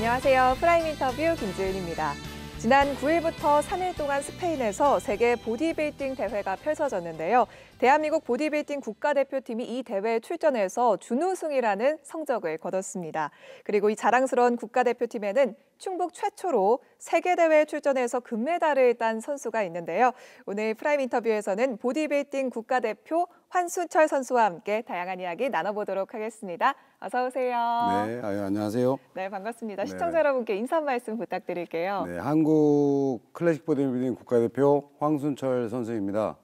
안녕하세요. 프라임 인터뷰 김지은입니다. 지난 9일부터 3일 동안 스페인에서 세계 보디빌딩 대회가 펼쳐졌는데요. 대한민국 보디빌딩 국가대표팀이 이 대회에 출전해서 준우승이라는 성적을 거뒀습니다. 그리고 이 자랑스러운 국가대표팀에는 충북 최초로 세계대회에 출전해서 금메달을 딴 선수가 있는데요. 오늘 프라임 인터뷰에서는 보디빌딩 국가대표 환순철 선수와 함께 다양한 이야기 나눠보도록 하겠습니다. 어서 오세요. 네, 아유, 안녕하세요. 네, 반갑습니다. 네. 시청자 여러분께 인사 말씀 부탁드릴게요. 네, 한국 클래식 보드빌딩 국가대표 황순철 선수입니다.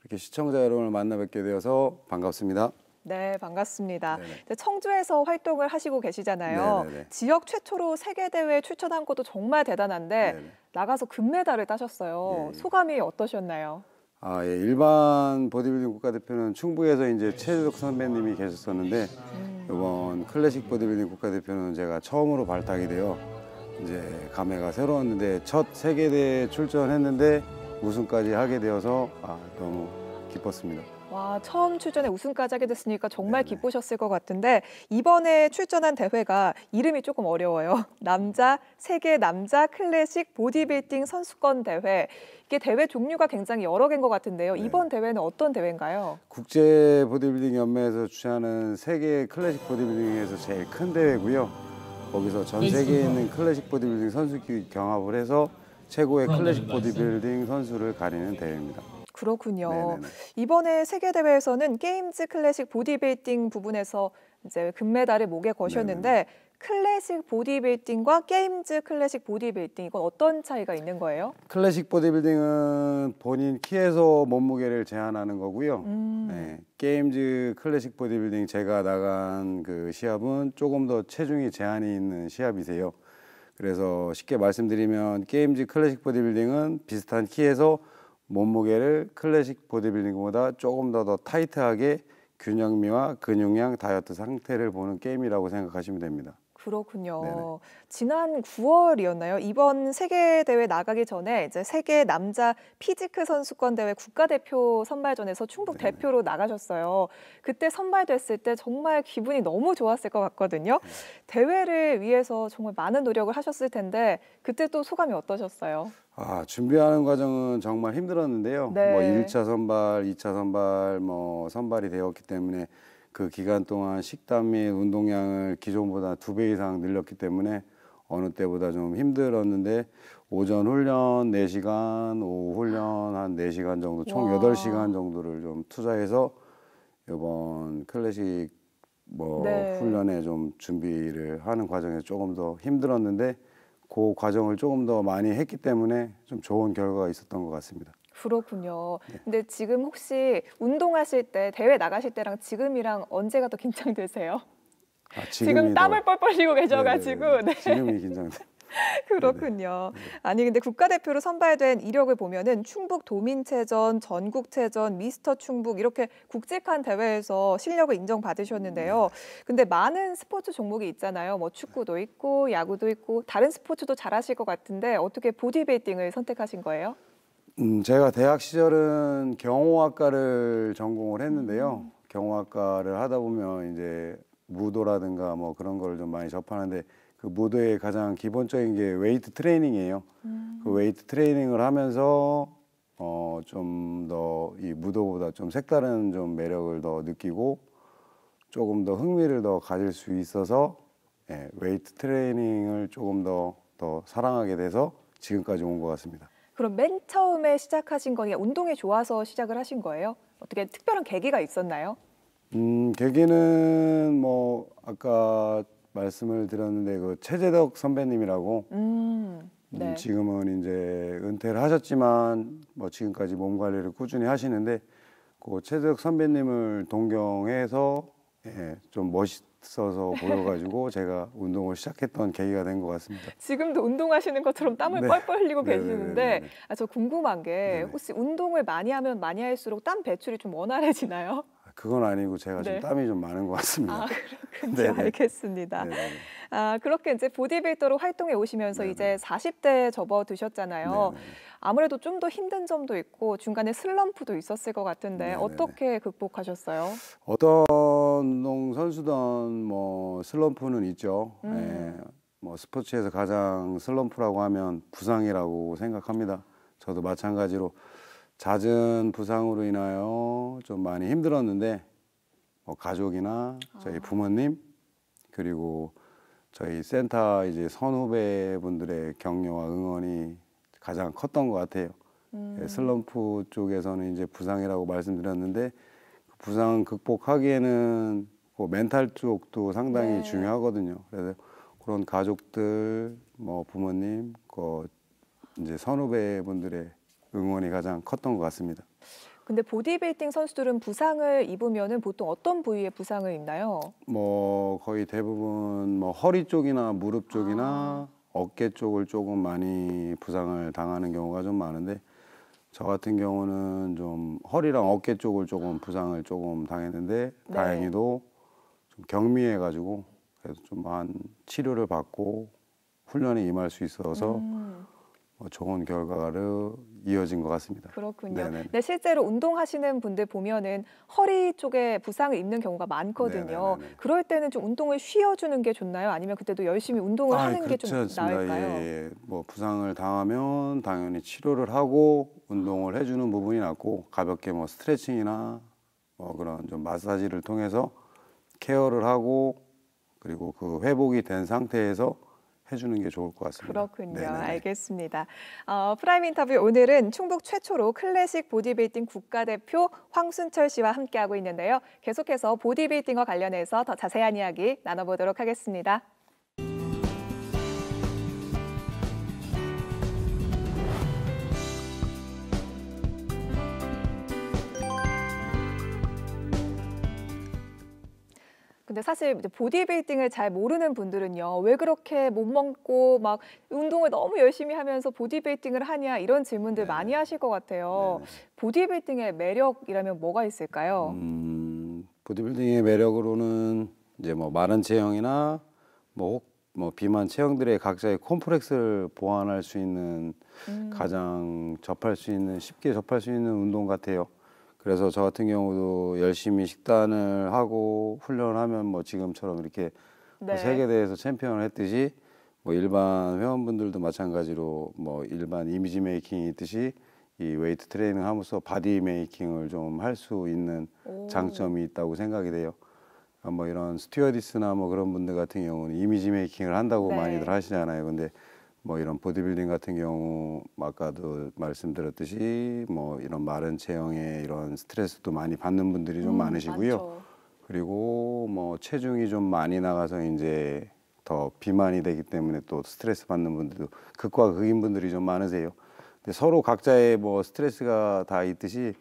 이렇게 시청자 여러분을 만나 뵙게 되어서 반갑습니다. 네, 반갑습니다. 네네. 네. 청주에서 활동을 하시고 계시잖아요. 네네네. 네, 네. 지역 최초로 세계대회 출전한 것도 정말 대단한데 네네. 나가서 금메달을 따셨어요. 네네. 예, 예. 소감이 어떠셨나요? 아, 예. 일반 보디빌딩 국가대표는 충북에서 이제 최재덕 선배님이 계셨었는데 음. 이번 클래식 보디빌딩 국가대표는 제가 처음으로 발탁이 되어 이제 감회가 새로웠는데 첫 세계대회 출전했는데 우승까지 하게 되어서 아, 너무 기뻤습니다. 와, 처음 출전에 우승까지 하게 됐으니까 정말 네네. 기쁘셨을 것 같은데 이번에 출전한 대회가 이름이 조금 어려워요. 남자 세계 남자 클래식 보디빌딩 선수권 대회. 이게 대회 종류가 굉장히 여러 개인 것 같은데요. 네. 이번 대회는 어떤 대회인가요? 국제 보디빌딩 연맹에서 주최하는 세계 클래식 보디빌딩에서 제일 큰 대회고요. 거기서 전 네, 세계에 있는 클래식 보디빌딩 선수끼리 경합을 해서 최고의 클래식 보디빌딩 선수를 가리는 대회입니다. 그렇군요. 네네네. 이번에 세계 대회에서는 게임즈 클래식 보디빌딩 부분에서 이제 금메달을 목에 거셨는데 네네 클래식 보디빌딩과 게임즈 클래식 보디빌딩 이건 어떤 차이가 있는 거예요? 클래식 보디빌딩은 본인 키에서 몸무게를 제한하는 거고요. 음. 네, 게임즈 클래식 보디빌딩 제가 나간 그 시합은 조금 더 체중이 제한이 있는 시합이세요. 그래서 쉽게 말씀드리면 게임즈 클래식 보디빌딩은 비슷한 키에서 몸무게를 클래식 보디빌딩보다 조금 더 더 타이트하게 균형미와 근육량 다이어트 상태를 보는 게임이라고 생각하시면 됩니다. 그렇군요. 네네. 지난 9월이었나요? 이번 세계 대회 나가기 전에 이제 세계 남자 피지크 선수권 대회 국가대표 선발전에서 충북 네네. 대표로 나가셨어요. 그때 선발됐을 때 정말 기분이 너무 좋았을 것 같거든요. 네. 대회를 위해서 정말 많은 노력을 하셨을 텐데 그때 또 소감이 어떠셨어요? 아, 준비하는 과정은 정말 힘들었는데요. 뭐 네. 뭐 1차 선발, 2차 선발, 뭐 선발이 되었기 때문에 그 기간 동안 식단 및 운동량을 기존보다 두 배 이상 늘렸기 때문에 어느 때보다 좀 힘들었는데 오전 훈련 네시간 오후 훈련 한 네시간 정도 총 여덟 시간 정도를 좀 투자해서 이번 클래식 뭐 네. 훈련에 좀 준비를 하는 과정에 조금 더 힘들었는데 그 과정을 조금 더 많이 했기 때문에 좀 좋은 결과가 있었던 것 같습니다. 그렇군요. 네. 근데 지금 혹시 운동하실 때 대회 나가실 때랑 지금이랑 언제가 더 긴장되세요? 아, 지금 땀을 뻘뻘 흘리고 계셔가지고 네. 지금이 긴장돼. 그렇군요. 아니 근데 국가대표로 선발된 이력을 보면은 충북 도민체전, 전국체전, 미스터 충북 이렇게 국제한 대회에서 실력을 인정받으셨는데요. 음, 네. 근데 많은 스포츠 종목이 있잖아요. 뭐 축구도 있고 야구도 있고 다른 스포츠도 잘하실 것 같은데 어떻게 보디빌딩을 선택하신 거예요? 음, 제가 대학 시절은 경호학과를 전공을 했는데요. 음. 경호학과를 하다 보면 이제 무도라든가 뭐 그런 걸 좀 많이 접하는데 그 무도의 가장 기본적인 게 웨이트 트레이닝이에요. 그 음. 그 웨이트 트레이닝을 하면서 어, 좀 더 이 무도보다 좀 색다른 좀 매력을 더 느끼고 조금 더 흥미를 더 가질 수 있어서 예, 웨이트 트레이닝을 조금 더, 더 사랑하게 돼서 지금까지 온 것 같습니다. 그럼 맨 처음에 시작하신 거니 운동에 좋아서 시작을 하신 거예요? 어떻게 특별한 계기가 있었나요? 음, 계기는 뭐 아까 말씀을 드렸는데 그 최재덕 선배님이라고 음, 음 네. 지금은 이제 은퇴를 하셨지만 뭐 지금까지 몸 관리를 꾸준히 하시는데 그 최재덕 선배님을 동경해서 예, 좀 멋있 있어서 보여가지고 제가 운동을 시작했던 계기가 된 것 같습니다. 지금도 운동하시는 것처럼 땀을 네. 뻘뻘 흘리고 네네네네. 네, 계시는데 네, 네, 아, 저 궁금한 게 네네. 혹시 운동을 많이 하면 많이 할수록 땀 배출이 좀 원활해지나요? 그건 아니고 제가 네. 좀 땀이 좀 많은 것 같습니다. 아, 그렇군요. 네네. 알겠습니다. 네네. 아, 그렇게 이제 보디빌더로 활동해 오시면서 네네. 이제 40대에 접어드셨잖아요. 아무래도 좀 더 힘든 점도 있고 중간에 슬럼프도 있었을 것 같은데 어떻게 극복하셨어요? 어떤 농 선수든 뭐 슬럼프는 있죠. 음. 예, 뭐 스포츠에서 가장 슬럼프라고 하면 부상이라고 생각합니다. 저도 마찬가지로 잦은 부상으로 인하여 좀 많이 힘들었는데 뭐 가족이나 저희 아. 부모님 그리고 저희 센터 이제 선후배분들의 격려와 응원이 가장 컸던 것 같아요. 예, 음. 슬럼프 쪽에서는 이제 부상이라고 말씀드렸는데 그 부상 극복하기에는 그 멘탈 쪽도 상당히 네. 중요하거든요. 그래서 그런 가족들, 뭐 부모님, 그 이제 선후배분들의 응원이 가장 컸던 것 같습니다. 근데 보디빌딩 선수들은 부상을 입으면은 보통 어떤 부위에 부상을 입나요? 뭐 거의 대부분 뭐 허리 쪽이나 무릎 쪽이나 아. 어깨 쪽을 조금 많이 부상을 당하는 경우가 좀 많은데 저 같은 경우는 좀 허리랑 어깨 쪽을 조금 부상을 조금 당했는데 네. 다행히도 좀 경미해 가지고 그래서 좀한 치료를 받고 훈련에 임할 수 있어서 음. 어, 좋은 결과로 이어진 것 같습니다. 그렇군요. 네네. 네, 실제로 운동하시는 분들 보면은 허리 쪽에 부상을 입는 경우가 많거든요. 네네네. 그럴 때는 좀 운동을 쉬어주는 게 좋나요? 아니면 그때도 열심히 운동을 아, 하는 그렇죠. 게좀 나을까요? 예, 예. 뭐 부상을 당하면 당연히 치료를 하고 운동을 해주는 부분이 낫고 가볍게 뭐 스트레칭이나 뭐 그런 좀 마사지를 통해서 케어를 하고 그리고 그 회복이 된 상태에서 해주는 게 좋을 것 같습니다. 그렇군요. 네네 네, 네. 알겠습니다. 어, 프라임 인터뷰 오늘은 충북 최초로 클래식 보디빌딩 국가대표 황순철 씨와 함께하고 있는데요. 계속해서 보디빌딩과 관련해서 더 자세한 이야기 나눠보도록 하겠습니다. 근데 사실 보디빌딩을 잘 모르는 분들은요. 왜 그렇게 못 먹고 막 운동을 너무 열심히 하면서 보디빌딩을 하냐 이런 질문들 네. 많이 하실 것 같아요. 네. 보디빌딩의 매력이라면 뭐가 있을까요? 음, 보디빌딩의 매력으로는 이제 뭐 마른 체형이나 뭐, 뭐 비만 체형들의 각자의 콤플렉스를 보완할 수 있는 음. 가장 접할 수 있는 쉽게 접할 수 있는 운동 같아요. 그래서 저 같은 경우도 열심히 식단을 하고 훈련을 하면 뭐 지금처럼 이렇게 뭐 네. 세계대회에서 챔피언을 했듯이 뭐 일반 회원분들도 마찬가지로 뭐 일반 이미지 메이킹이 있듯이 이 웨이트 트레이닝 하면서 바디 메이킹을 좀 할 수 있는 오. 장점이 있다고 생각이 돼요. 아, 뭐 이런 스튜어디스나 뭐 그런 분들 같은 경우는 이미지 메이킹을 한다고 네. 많이들 하시잖아요. 근데 뭐 이런 보디빌딩 같은 경우 뭐 아까도 말씀드렸듯이 뭐 이런 마른 체형에 이런 스트레스도 많이 받는 분들이 좀 음, 많으시고요. 많죠. 그리고 뭐 체중이 좀 많이 나가서 이제 더 비만이 되기 때문에 또 스트레스 받는 분들도 극과 극인 분들이 좀 많으세요. 근데 서로 각자의 뭐 스트레스가 다 있듯이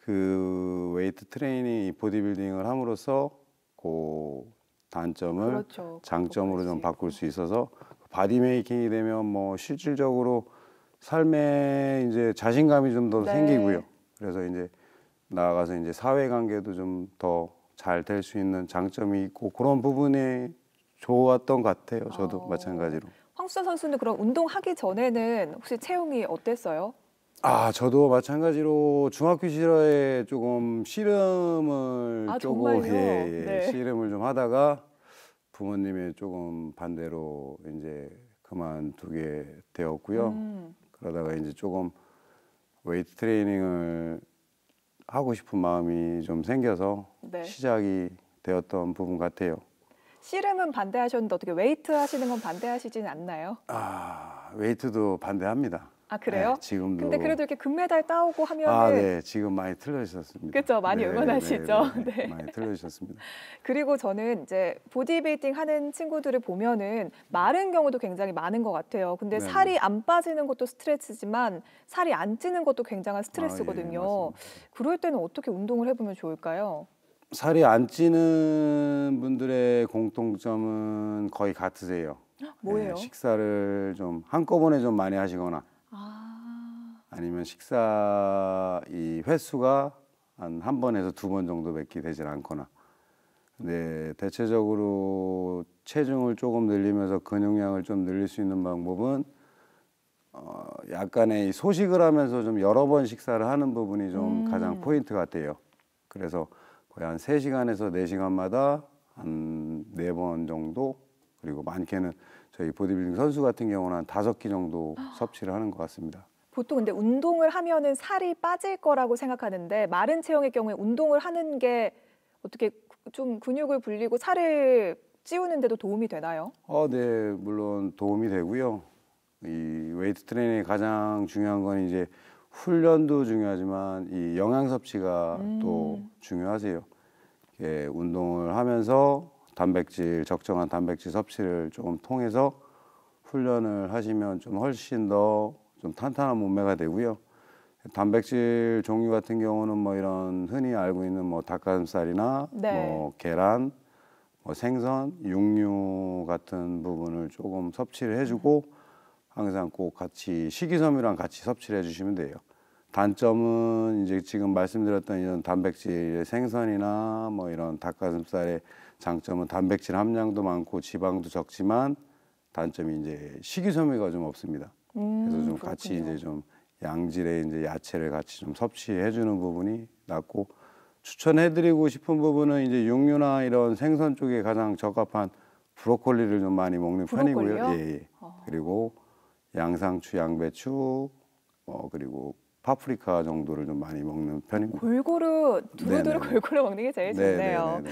그 웨이트 트레이닝, 보디빌딩을 함으로써 그 단점을 그렇죠. 장점으로 좀 바꿀 수 있어서 바디메이킹이 되면 뭐 실질적으로 삶에 이제 자신감이 좀더 네. 생기고요. 그래서 이제 나아가서 이제 사회관계도 좀 더 잘 될 수 있는 장점이 있고 그런 부분에 좋았던 것 같아요. 저도 어. 마찬가지로. 황수선 선수는 그럼 운동하기 전에는 혹시 체형이 어땠어요? 아 저도 마찬가지로 중학교 시절에 조금 씨름을 아, 조금 예, 예. 네. 씨름을 좀 하다가 부모님이 조금 반대로 이제 그만두게 되었고요. 음. 그러다가 이제 조금 웨이트 트레이닝을 하고 싶은 마음이 좀 생겨서 네. 시작이 되었던 부분 같아요. 씨름은 반대하셨는데 어떻게 웨이트 하시는 건 반대하시진 않나요? 아 웨이트도 반대합니다. 아 그래요? 네, 지금 근데 그래도 이렇게 금메달 따오고 하면 아, 네. 지금 많이 틀려주셨습니다. 그렇죠. 많이 네, 응원하시죠. 네, 네, 네. 네. 많이 틀려주셨습니다. 그리고 저는 이제 보디빌딩 하는 친구들을 보면은 마른 경우도 굉장히 많은 것 같아요. 근데 살이 안 빠지는 것도 스트레스지만 살이 안 찌는 것도 굉장한 스트레스거든요. 아, 예, 그럴 때는 어떻게 운동을 해보면 좋을까요? 살이 안 찌는 분들의 공통점은 거의 같으세요. 뭐예요? 식사를 좀 한꺼번에 좀 많이 하시거나 아. 니면 식사 이 횟수가 한 한 번에서 두 번 정도밖에 되질 않거나 근데 대체적으로 체중을 조금 늘리면서 근육량을 좀 늘릴 수 있는 방법은 어, 약간의 소식을 하면서 좀 여러 번 식사를 하는 부분이 좀 음. 가장 포인트 같아요. 그래서 거의 한3시간에서4시간마다한4번 정도 그리고 많게는 저희 보디빌딩 선수 같은 경우는 한 다섯 개 정도 섭취를 하는 것 같습니다. 보통 근데 운동을 하면은 살이 빠질 거라고 생각하는데 마른 체형의 경우에 운동을 하는 게 어떻게 좀 근육을 불리고 살을 찌우는데도 도움이 되나요? 어, 네, 물론 도움이 되고요. 이 웨이트 트레이닝 가장 중요한 건 이제 훈련도 중요하지만 이 영양 섭취가 음. 또 중요하세요. 예, 운동을 하면서 단백질 적정한 단백질 섭취를 조금 통해서 훈련을 하시면 좀 훨씬 더 좀 탄탄한 몸매가 되고요. 단백질 종류 같은 경우는 뭐 이런 흔히 알고 있는 뭐 닭가슴살이나 네. 뭐 계란, 뭐 생선, 육류 같은 부분을 조금 섭취를 해주고 항상 꼭 같이 식이섬유랑 같이 섭취를 해주시면 돼요. 단점은 이제 지금 말씀드렸던 이런 단백질 생선이나 뭐 이런 닭가슴살에 장점은 단백질 함량도 많고 지방도 적지만 단점이 이제 식이섬유가 좀 없습니다. 음, 그래서 좀 그렇군요. 같이 이제 좀 양질의 이제 야채를 같이 좀 섭취해 주는 부분이 낫고 추천해 드리고 싶은 부분은 이제 육류나 이런 생선 쪽에 가장 적합한 브로콜리를 좀 많이 먹는 브로콜리요? 편이고요. 예, 예. 어. 그리고 양상추, 양배추 어 그리고 파프리카 정도를 좀 많이 먹는 편입니다. 골고루 두루두루 네네. 골고루 먹는 게 제일 좋네요.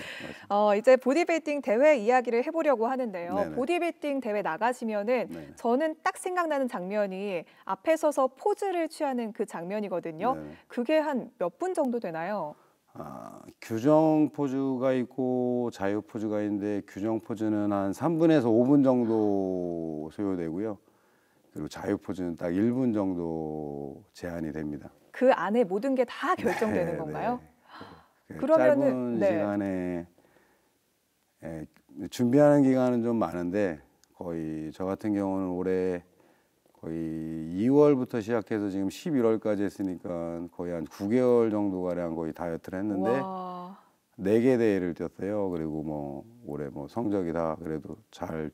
어, 이제 보디빌딩 대회 이야기를 해보려고 하는데요. 네네. 보디빌딩 대회 나가시면은 네네. 저는 딱 생각나는 장면이 앞에 서서 포즈를 취하는 그 장면이거든요. 네. 그게 한 몇 분 정도 되나요? 아, 규정 포즈가 있고 자유 포즈가 있는데 규정 포즈는 한 3분에서 5분 정도 소요되고요. 그리고 자유포즈는 딱 1분 정도 제한이 됩니다. 그 안에 모든 게 다 결정되는 네, 네. 건가요? 네. 그러면은 짧은 네. 시간에 예, 준비하는 기간은 좀 많은데 거의 저 같은 경우는 올해 거의 2월부터 시작해서 지금 11월까지 했으니까 거의 한 9개월 정도 가량 거의 다이어트를 했는데 와. 4개 대회를 뛰었어요. 그리고 뭐 올해 뭐 성적이 다 그래도 잘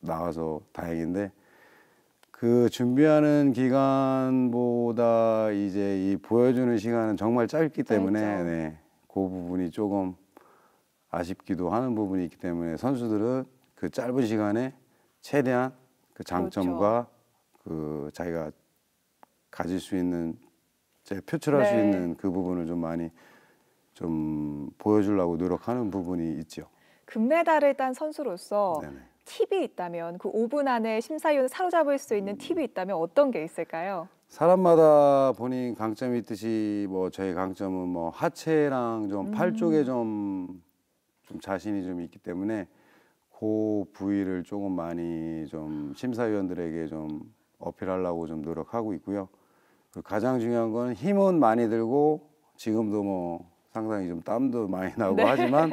나와서 다행인데 그 준비하는 기간보다 이제 이 보여주는 시간은 정말 짧기 때문에 그렇죠. 네, 그 부분이 조금 아쉽기도 하는 부분이 있기 때문에 선수들은 그 짧은 시간에 최대한 그 장점과 그렇죠. 그 자기가 가질 수 있는 표출할 네. 수 있는 그 부분을 좀 많이 좀 보여주려고 노력하는 부분이 있죠. 금메달을 딴 선수로서 네네. 팁이 있다면 그 5분 안에 심사위원을 사로잡을 수 있는 팁이 있다면 어떤 게 있을까요? 사람마다 본인 강점이 있듯이 뭐 저희 강점은 뭐 하체랑 좀팔 음. 쪽에 좀, 좀 자신이 좀 있기 때문에 그 부위를 조금 많이 좀 심사위원들에게 좀 어필하려고 좀 노력하고 있고요. 가장 중요한 건 힘은 많이 들고 지금도 뭐 상당히 좀 땀도 많이 나고 네. 하지만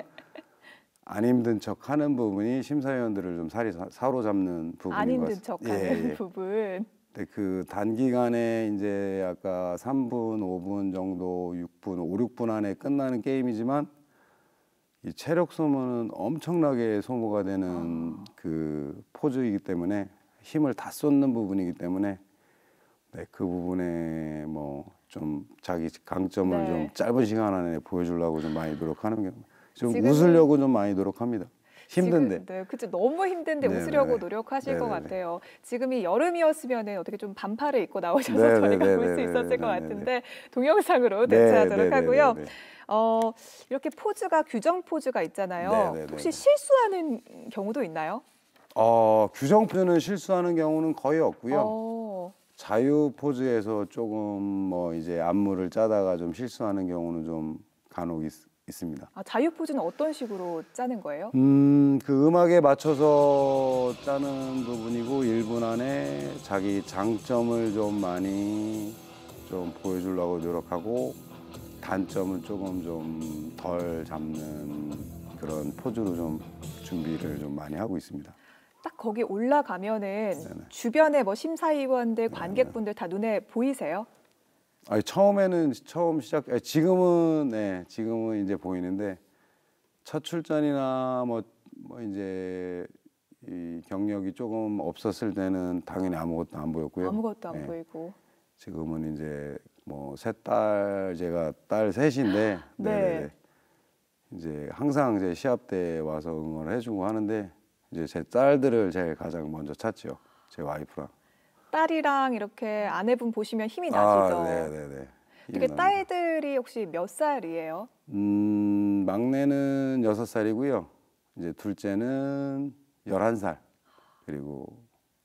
안 힘든 척 하는 부분이 심사위원들을 좀 살이 사로잡는 부분인 안 힘든 척 하는 예, 예. 부분. 근그 단기간에 이제 아까 3분, 5분 정도, 6분, 5, 6분 안에 끝나는 게임이지만 이 체력 소모는 엄청나게 소모가 되는 아. 그 포즈이기 때문에 힘을 다 쏟는 부분이기 때문에 네, 그 부분에 뭐 좀 자기 강점을 네. 좀 짧은 시간 안에 보여주려고 좀 많이 노력하는 경우. 좀 지금, 웃으려고 좀 많이 노력합니다. 힘든데. 지금, 네, 그치 너무 힘든데 네네네. 웃으려고 네. 노력하실 네네네. 것 네, 네. 같아요. 지금이 여름이었으면 어떻게 좀 반팔을 입고 나오셔서 네네네. 저희가 볼수 있었을 네네네. 것 같은데 동영상으로 대체하도록 하고요. 어, 이렇게 포즈가 규정 포즈가 있잖아요. 혹시 실수하는 경우도 있나요? 어, 규정 표는 실수하는 경우는 거의 없고요. 어. 자유 포즈에서 조금 뭐 이제 안무를 짜다가 좀 실수하는 경우는 좀 간혹 있, 있습니다. 아, 자유포즈는 어떤 식으로 짜는 거예요? 음, 그 음악에 맞춰서 짜는 부분이고 1분 안에 자기 장점을 좀 많이 좀 보여주려고 노력하고 단점은 조금 좀 덜 잡는 그런 포즈로 좀 준비를 좀 많이 하고 있습니다. 딱 거기 올라가면은 네네. 주변에 뭐 심사위원들, 관객분들 다 눈에 보이세요? 아니, 처음에는 처음 시작 지금은 네, 지금은 이제 보이는데 첫 출전이나 뭐, 뭐 이제 이 경력이 조금 없었을 때는 당연히 아무것도 안 보였고요. 아무것도 안 네. 보이고. 지금은 이제 뭐셋 딸 제가 딸 셋인데 네. 네네 네, 네. 이제 항상 이제 시합 때 와서 응원을 해주고 하는데 이제 제 딸들을 제일 가장 먼저 찾죠. 제 와이프랑. 딸이랑 이렇게 아내분 보시면 힘이 아, 나시죠. 아, 네, 네네네. 이게 딸들이 혹시 몇 살이에요? 음, 막내는 여섯 살이고요. 이제 둘째는 열한 살 그리고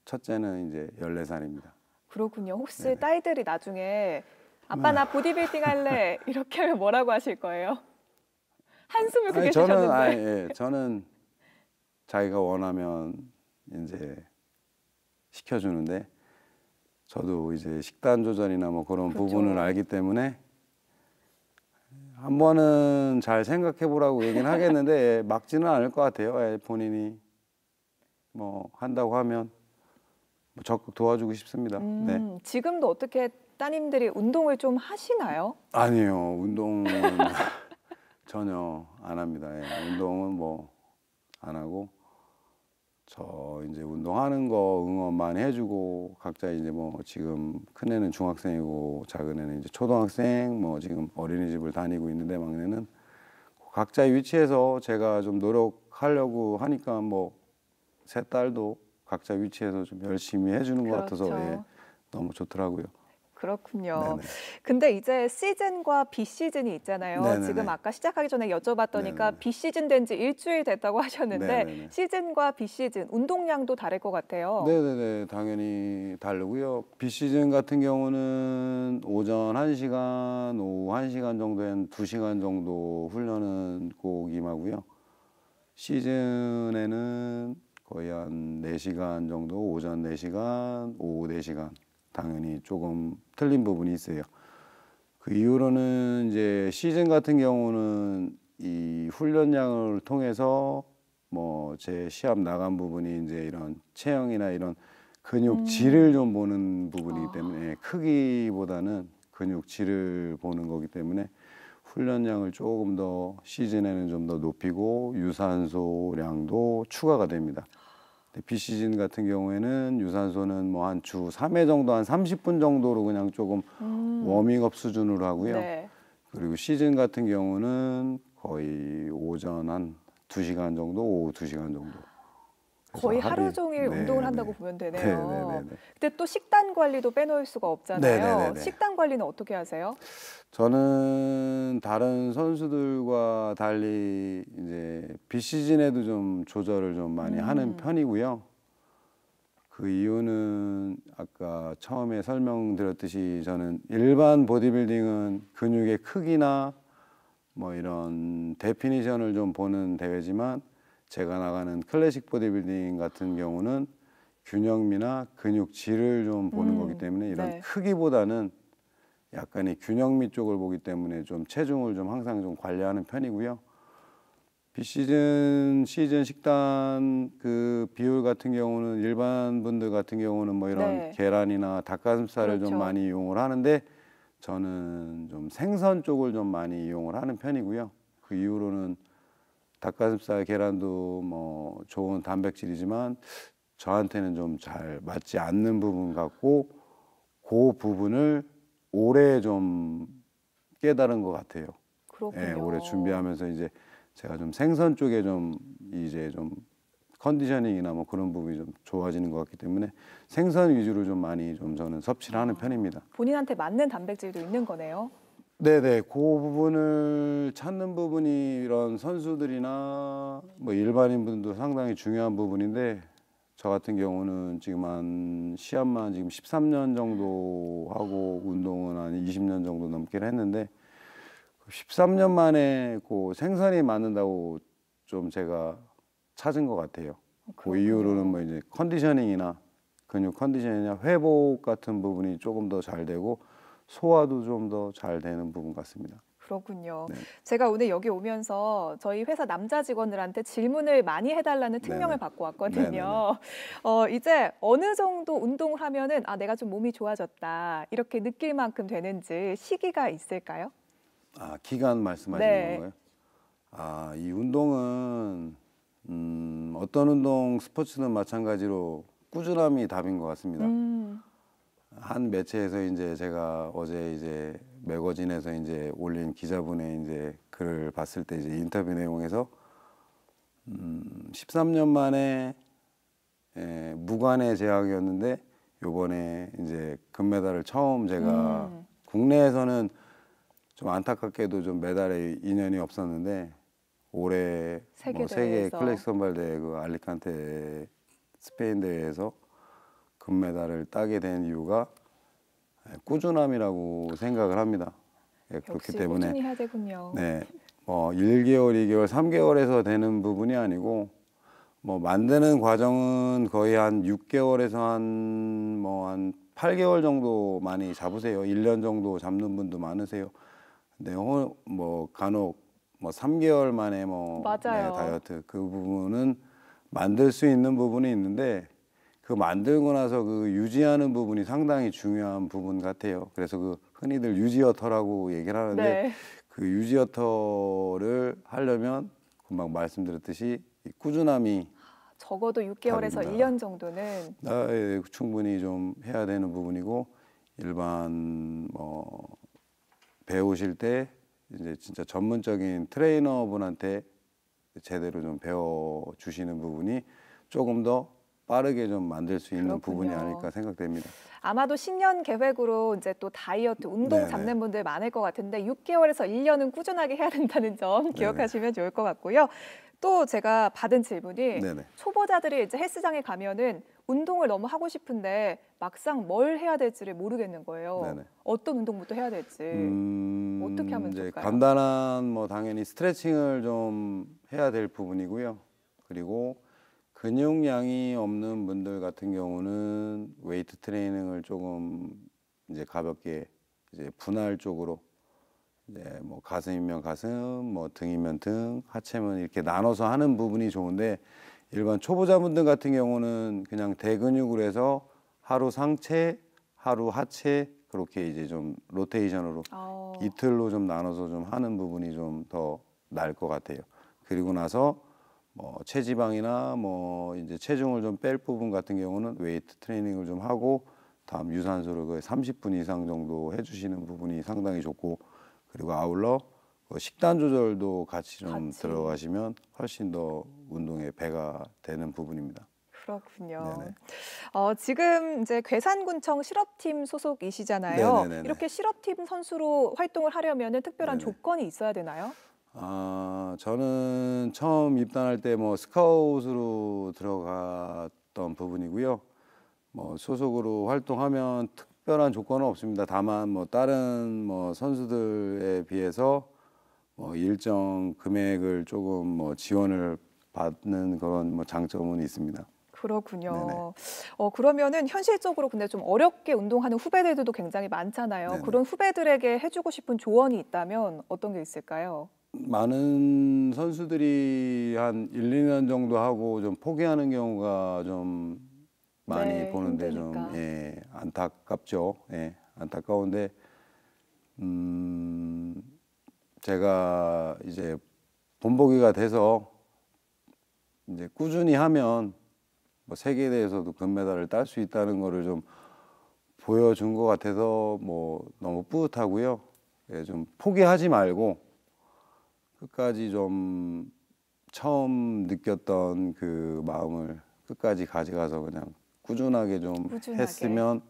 첫째는 이제 열네 살입니다 그렇군요. 혹시 네네. 딸들이 나중에 아빠 나 음. 보디빌딩 할래 이렇게 하면 뭐라고 하실 거예요? 한숨을 크게 쉬셨는데. 아니, 예, 저는 자기가 원하면 이제 시켜주는데 저도 이제 식단 조절이나 뭐 그런 그렇죠. 부분을 알기 때문에 한 번은 잘 생각해 보라고 얘기는 하겠는데 예, 막지는 않을 것 같아요. 예, 본인이 뭐 한다고 하면 뭐 적극 도와주고 싶습니다. 음, 네. 지금도 어떻게 따님들이 운동을 좀 하시나요? 아니요, 운동은 전혀 안 합니다. 예, 운동은 뭐 안 하고 저 이제 운동하는 거 응원 만 해주고 각자 이제 뭐 지금 큰 애는 중학생이고 작은 애는 이제 초등학생 뭐 지금 어린이집을 다니고 있는데 막내는 각자의 위치에서 제가 좀 노력하려고 하니까 뭐 세 딸도 각자 위치에서 좀 열심히 해주는 그렇죠. 것 같아서 예, 그렇죠. 너무 좋더라고요. 그렇군요. 네네. 근데 이제 시즌과 비시즌이 있잖아요. 네네네. 지금 아까 시작하기 전에 여쭤봤더니까 비시즌 된 지 일주일 됐다고 하셨는데 네네네. 시즌과 비시즌 운동량도 다를 것 같아요. 네네네. 당연히 다르고요. 비시즌 같은 경우는 오전 한시간 오후 한시간 정도엔 두시간 정도 훈련은 꼭 임하고요. 시즌에는 거의 한 네시간 정도 오전 네시간 오후 네시간 당연히 조금 틀린 부분이 있어요. 그 이후로는 이제 시즌 같은 경우는 이 훈련량을 통해서 뭐 제 시합 나간 부분이 이제 이런 체형이나 이런 근육 음. 질을 좀 보는 부분이기 아. 때문에 예, 크기보다는 근육 질을 보는 거기 때문에 훈련량을 조금 더 시즌에는 좀 더 높이고 유산소량도 추가가 됩니다. 네, 비시즌 같은 경우에는 유산소는 뭐 한 주 3회 정도 한 30분 정도로 그냥 조금 음. 워밍업 수준으로 하고요. 네. 그리고 시즌 같은 경우는 거의 오전 한 2시간 정도, 오후 2시간 정도. 거의 하루 종일 네, 운동을 네. 한다고 보면 되네요. 네, 네, 근데 또 식단 관리도 빼놓을 수가 없잖아요. 식단 관리는 어떻게 하세요? 저는 다른 선수들과 달리 이제 비시즌에도 좀 조절을 좀 많이 음. 하는 편이고요. 그 이유는 아까 처음에 설명드렸듯이 저는 일반 보디빌딩은 근육의 크기나 뭐 이런 데피니션을 좀 보는 대회지만 제가 나가는 클래식 보디빌딩 같은 경우는 균형미나 근육질을 좀 보는 음, 거기 때문에 이런 네. 크기보다는 약간의 균형미 쪽을 보기 때문에 좀 체중을 좀 항상 좀 관리하는 편이고요. 비시즌 시즌 식단 그 비율 같은 경우는 일반 분들 같은 경우는 뭐 이런 네. 계란이나 닭가슴살을 그렇죠. 좀 많이 이용을 하는데 저는 좀 생선 쪽을 좀 많이 이용을 하는 편이고요. 그 이후로는 닭가슴살 계란도 뭐 좋은 단백질이지만 저한테는 좀 잘 맞지 않는 부분 같고 그 부분을 오래 좀 깨달은 것 같아요. 예, 그렇군요. 예, 오래 준비하면서 이제 제가 좀 생선 쪽에 좀 이제 좀 컨디셔닝이나 뭐 그런 부분이 좀 좋아지는 것 같기 때문에 생선 위주로 좀 많이 좀 저는 섭취를 하는 아, 편입니다. 본인한테 맞는 단백질도 있는 거네요. 네네, 그 부분을 찾는 부분이 이런 선수들이나 뭐 일반인분도 상당히 중요한 부분인데 저 같은 경우는 지금 한 시합만 지금 13년 정도 하고 운동은 한 20년 정도 넘게 했는데 13년 그 만에 그 생선이 맞는다고 좀 제가 찾은 것 같아요. 그 그렇군요. 그 이후로는 뭐 이제 컨디셔닝이나 근육 컨디셔닝이나 회복 같은 부분이 조금 더 잘 되고 소화도 좀 더 잘 되는 부분 같습니다. 그렇군요. 네. 제가 오늘 여기 오면서 저희 회사 남자 직원들한테 질문을 많이 해달라는 특명을 네네. 받고 왔거든요. 어, 이제 어느 정도 운동을 하면은 아 내가 좀 몸이 좋아졌다 이렇게 느낄 만큼 되는지 시기가 있을까요? 아 기간 말씀하시는 네. 거예요? 아이 운동은 음, 어떤 운동 스포츠는 마찬가지로 꾸준함이 답인 것 같습니다. 음. 한 매체에서 이제 제가 어제 이제 매거진에서 이제 올린 기자분의 이제 글을 봤을 때 이제 인터뷰 내용에서 음, 13년 만에 예, 무관의 제약이었는데 요번에 이제 금메달을 처음 제가 음. 국내에서는 좀 안타깝게도 좀 메달에 인연이 없었는데 올해 세계 뭐 세계 클래식 선발 대회 그 알리칸테 스페인 대회에서 금메달을 따게 된 이유가 꾸준함이라고 생각을 합니다. 네, 그렇기 때문에 꾸준히 해야 되군요. 네, 뭐 1개월, 2개월, 3개월에서 되는 부분이 아니고 뭐 만드는 과정은 거의 한 6개월에서 한 뭐한 뭐 8개월 정도 많이 잡으세요. 1년 정도 잡는 분도 많으세요. 네, 뭐 간혹 뭐 3개월 만에 뭐 네, 다이어트 그 부분은 만들 수 있는 부분이 있는데 그 만들고 나서 그 유지하는 부분이 상당히 중요한 부분 같아요. 그래서 그 흔히들 유지어터라고 얘기를 하는데 네. 그 유지어터를 하려면 금방 말씀드렸듯이 꾸준함이 적어도 6개월에서 다릅니다. 1년 정도는 아, 예, 예, 충분히 좀 해야 되는 부분이고 일반 뭐 배우실 때 이제 진짜 전문적인 트레이너분한테 제대로 좀 배워 주시는 부분이 조금 더 빠르게 좀 만들 수 있는 그렇군요. 부분이 아닐까 생각됩니다. 아마도 신년 계획으로 이제 또 다이어트, 운동 네네. 잡는 분들 많을 것 같은데 6개월에서 1년은 꾸준하게 해야 된다는 점 기억하시면 좋을 것 같고요. 또 제가 받은 질문이 네네. 초보자들이 이제 헬스장에 가면은 운동을 너무 하고 싶은데 막상 뭘 해야 될지를 모르겠는 거예요. 네네. 어떤 운동부터 해야 될지 음... 어떻게 하면 좋을까요? 간단한 뭐 당연히 스트레칭을 좀 해야 될 부분이고요. 그리고 근육량이 없는 분들 같은 경우는 웨이트 트레이닝을 조금 이제 가볍게 이제 분할 쪽으로 이제 뭐 가슴이면 가슴, 뭐 등이면 등, 하체면 이렇게 나눠서 하는 부분이 좋은데 일반 초보자분들 같은 경우는 그냥 대근육으로 해서 하루 상체, 하루 하체 그렇게 이제 좀 로테이션으로 오. 아. 이틀로 좀 나눠서 좀 하는 부분이 좀더 나을 것 같아요. 그리고 나서 뭐 체지방이나 뭐 이제 체중을 좀 뺄 부분 같은 경우는 웨이트 트레이닝을 좀 하고 다음 유산소를 거의 30분 이상 정도 해주시는 부분이 상당히 좋고 그리고 아울러 그 식단 조절도 같이 좀 같이. 들어가시면 훨씬 더 운동에 배가 되는 부분입니다. 그렇군요. 어, 지금 이제 괴산군청 실업팀 소속이시잖아요. 네네네네. 이렇게 실업팀 선수로 활동을 하려면 특별한 네네. 조건이 있어야 되나요? 아, 저는 처음 입단할 때 뭐 스카웃으로 들어갔던 부분이고요. 뭐 소속으로 활동하면 특별한 조건은 없습니다. 다만 뭐 다른 뭐 선수들에 비해서 뭐 일정 금액을 조금 뭐 지원을 받는 그런 뭐 장점은 있습니다. 그렇군요. 어, 그러면은 현실적으로 근데 좀 어렵게 운동하는 후배들도 굉장히 많잖아요. 네네. 그런 후배들에게 해주고 싶은 조언이 있다면 어떤 게 있을까요? 많은 선수들이 한 1, 2년 정도 하고 좀 포기하는 경우가 좀 많이 네, 보는데 힘드니까. 좀 예, 안타깝죠. 예, 안타까운데 음, 제가 이제 본보기가 돼서 이제 꾸준히 하면 뭐 세계 에대해서도 금메달을 딸 수 있다는 거를 좀 보여준 것 같아서 뭐 너무 뿌듯하고요. 예, 좀 포기하지 말고 끝까지 좀 처음 느꼈던 그 마음을 끝까지 가져가서 그냥 꾸준하게 좀 꾸준하게. 했으면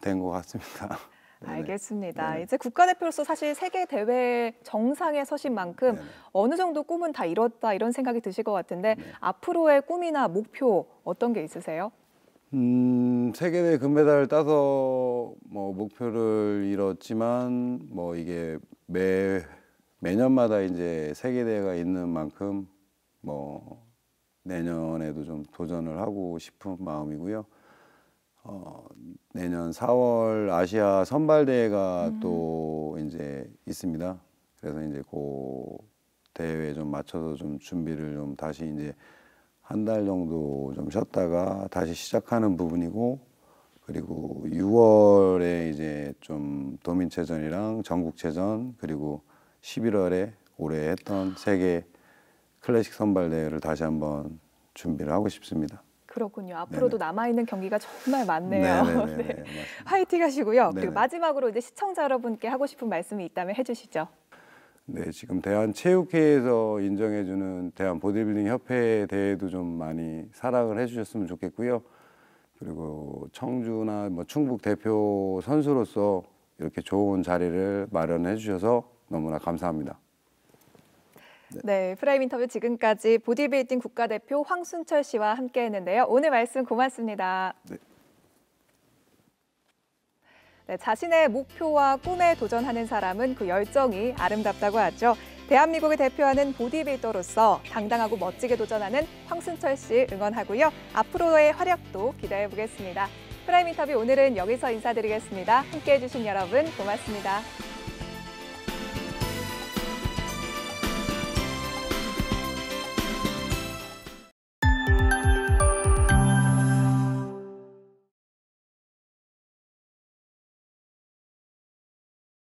된 것 같습니다. 알겠습니다. 네 이제 국가대표로서 사실 세계 대회 정상에 서신 만큼 네 어느 정도 꿈은 다 이뤘다 이런 생각이 드실 것 같은데 네. 앞으로의 꿈이나 목표 어떤 게 있으세요? 음, 세계 대회 금메달을 따서 뭐 목표를 이뤘지만 뭐 이게 매 매년마다 이제 세계대회가 있는 만큼 뭐 내년에도 좀 도전을 하고 싶은 마음이고요. 어, 내년 4월 아시아 선발대회가 음. 또 이제 있습니다. 그래서 이제 그 대회에 좀 맞춰서 좀 준비를 좀 다시 이제 한 달 정도 좀 쉬었다가 다시 시작하는 부분이고 그리고 6월에 이제 좀 도민체전이랑 전국체전 그리고 11월에 올해 했던 세계 클래식 선발 대회를 다시 한번 준비를 하고 싶습니다. 그렇군요. 앞으로도 네네. 남아있는 경기가 정말 많네요. 네. 화이팅 하시고요. 네네. 그리고 마지막으로 이제 시청자 여러분께 하고 싶은 말씀이 있다면 해주시죠. 네, 지금 대한체육회에서 인정해주는 대한보디빌딩 협회 대회도 좀 많이 사랑을 해주셨으면 좋겠고요. 그리고 청주나 뭐 충북 대표 선수로서 이렇게 좋은 자리를 마련해 주셔서 너무나 감사합니다. 네. 네, 프라임 인터뷰 지금까지 보디빌딩 국가대표 황순철 씨와 함께했는데요. 오늘 말씀 고맙습니다. 네. 네, 자신의 목표와 꿈에 도전하는 사람은 그 열정이 아름답다고 하죠. 대한민국을 대표하는 보디빌더로서 당당하고 멋지게 도전하는 황순철 씨 응원하고요. 앞으로의 활약도 기대해 보겠습니다. 프라임 인터뷰 오늘은 여기서 인사드리겠습니다. 함께해 주신 여러분 고맙습니다.